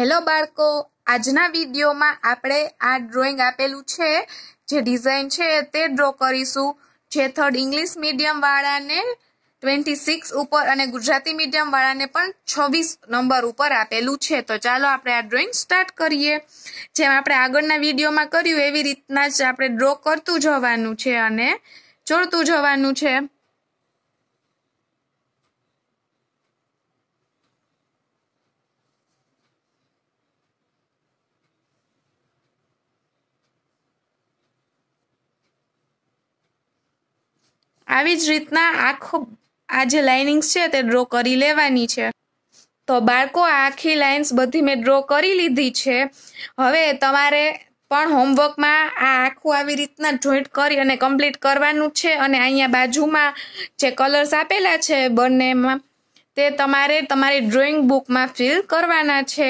hello બાળકો આજના વિડીયોમાં આપણે આ ડ્રોઈંગ આપેલું છે જે ડિઝાઇન છે તે ડ્રો કરીશું જે થર્ડ ઇંગ્લિશ મીડિયમવાળાને ટ્વેન્ટી સિક્સ ઉપર અને ગુજરાતી મીડિયમવાળાને પણ છવ્વીસ નંબર ઉપર આપેલું છે તો ચાલો આપણે આ ડ્રોઈંગ સ્ટાર્ટ કરીએ જેમ આપણે આગળના વિડીયોમાં કર્યું એવી રીતના જ આપણે ડ્રો કરતું જવાનું છે અને જોડતું જવાનું છે આવી જ રીતના આખો આ જે લાઇનિંગ્સ છે તે ડ્રો કરી લેવાની છે તો બાળકો આખી લાઇન્સ બધી મેં ડ્રો કરી લીધી છે હવે તમારે પણ હોમવર્કમાં આ આખું આવી રીતના જોઈન્ટ કરી અને કમ્પ્લીટ કરવાનું છે અને અહીંયા બાજુમાં જે કલર્સ આપેલા છે બંનેમાં તે તમારે તમારી ડ્રોઈંગ બુકમાં ફિલ કરવાના છે